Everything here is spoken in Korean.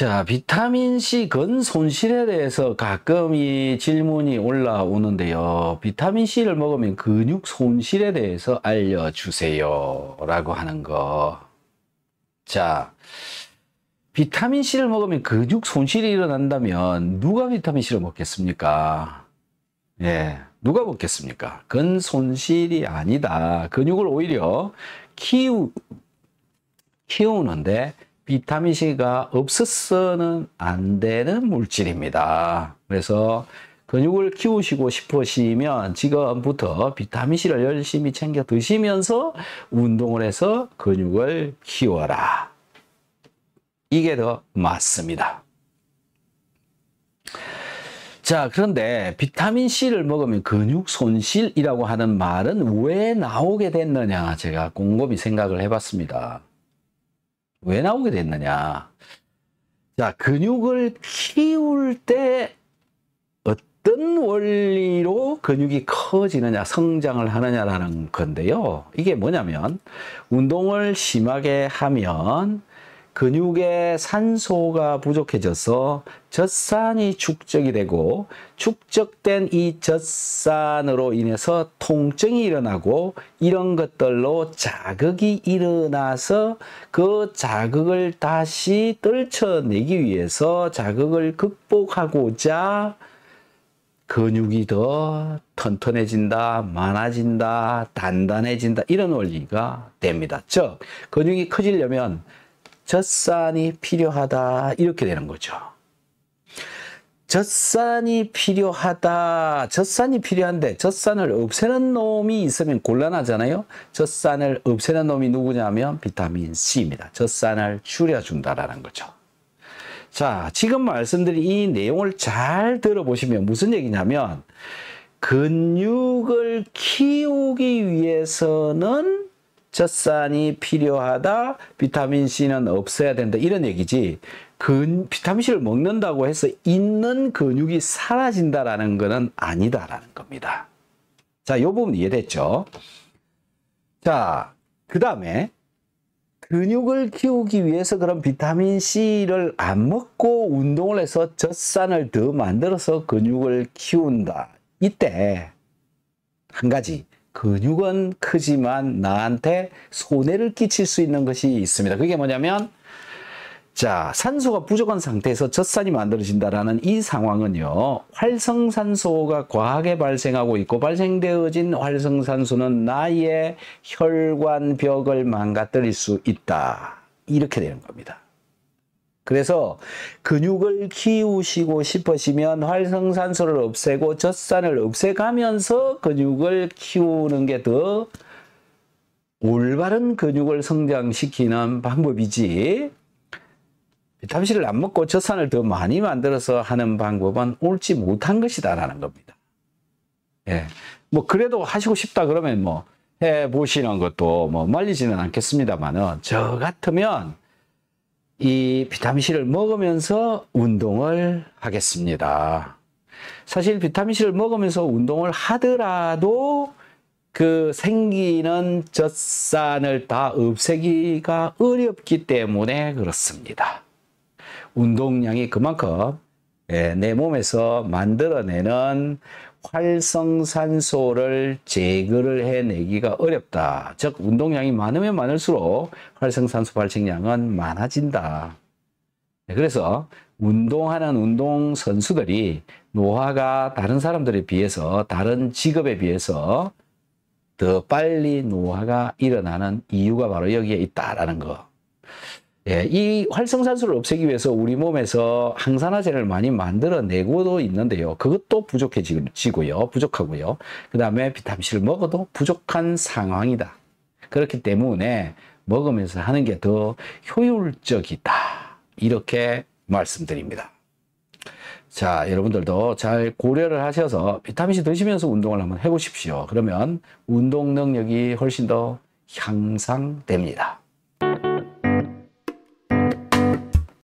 자, 비타민C 근 손실에 대해서 가끔 이 질문이 올라오는데요. 비타민C를 먹으면 근육 손실에 대해서 알려주세요. 라고 하는 거. 자, 비타민C를 먹으면 근육 손실이 일어난다면 누가 비타민C를 먹겠습니까? 예, 누가 먹겠습니까? 근 손실이 아니다. 근육을 오히려 키우, 키우는데 비타민C가 없어서는 안 되는 물질입니다. 그래서 근육을 키우시고 싶으시면 지금부터 비타민C를 열심히 챙겨 드시면서 운동을 해서 근육을 키워라. 이게 더 맞습니다. 자, 그런데 비타민C를 먹으면 근육 손실이라고 하는 말은 왜 나오게 됐느냐 제가 곰곰이 생각을 해봤습니다. 왜 나오게 됐느냐. 자, 근육을 키울 때 어떤 원리로 근육이 커지느냐, 성장을 하느냐라는 건데요. 이게 뭐냐면, 운동을 심하게 하면 근육의 산소가 부족해져서 젖산이 축적이 되고 축적된 이 젖산으로 인해서 통증이 일어나고 이런 것들로 자극이 일어나서 그 자극을 다시 떨쳐내기 위해서 자극을 극복하고자 근육이 더 튼튼해진다, 많아진다, 단단해진다 이런 원리가 됩니다. 즉 근육이 커지려면 젖산이 필요하다 이렇게 되는 거죠. 젖산이 필요하다. 젖산이 필요한데 젖산을 없애는 놈이 있으면 곤란하잖아요. 젖산을 없애는 놈이 누구냐면 비타민 C입니다. 젖산을 줄여준다라는 거죠. 자, 지금 말씀드린 이 내용을 잘 들어보시면 무슨 얘기냐면 근육을 키우기 위해서는 젖산이 필요하다. 비타민 C는 없어야 된다. 이런 얘기지. 근, 비타민 C를 먹는다고 해서 있는 근육이 사라진다라는 것은 아니다라는 겁니다. 자, 요 부분 이해됐죠? 자, 그 다음에 근육을 키우기 위해서 그런 비타민 C를 안 먹고 운동을 해서 젖산을 더 만들어서 근육을 키운다. 이때 한 가지 근육은 크지만 나한테 손해를 끼칠 수 있는 것이 있습니다. 그게 뭐냐면 자, 산소가 부족한 상태에서 젖산이 만들어진다라는 이 상황은요. 활성산소가 과하게 발생하고 있고 발생되어진 활성산소는 나의 혈관벽을 망가뜨릴 수 있다. 이렇게 되는 겁니다. 그래서 근육을 키우시고 싶으시면 활성산소를 없애고 젖산을 없애가면서 근육을 키우는 게 더 올바른 근육을 성장시키는 방법이지 비타민C를 안 먹고 젖산을 더 많이 만들어서 하는 방법은 옳지 못한 것이다 라는 겁니다. 예. 뭐 그래도 하시고 싶다 그러면 뭐 해보시는 것도 뭐 말리지는 않겠습니다만저 같으면 이 비타민C를 먹으면서 운동을 하겠습니다. 사실 비타민C를 먹으면서 운동을 하더라도 그 생기는 젖산을 다 없애기가 어렵기 때문에 그렇습니다. 운동량이 그만큼 예, 내 몸에서 만들어내는 활성산소를 제거를 해내기가 어렵다. 즉 운동량이 많으면 많을수록 활성산소 발생량은 많아진다. 네, 그래서 운동하는 운동 선수들이 노화가 다른 사람들에 비해서 다른 직업에 비해서 더 빨리 노화가 일어나는 이유가 바로 여기에 있다라는 거. 예, 이 활성산소를 없애기 위해서 우리 몸에서 항산화제를 많이 만들어내고도 있는데요. 그것도 부족해지고요. 부족하고요. 그 다음에 비타민C를 먹어도 부족한 상황이다. 그렇기 때문에 먹으면서 하는 게 더 효율적이다. 이렇게 말씀드립니다. 자, 여러분들도 잘 고려를 하셔서 비타민C 드시면서 운동을 한번 해보십시오. 그러면 운동 능력이 훨씬 더 향상됩니다.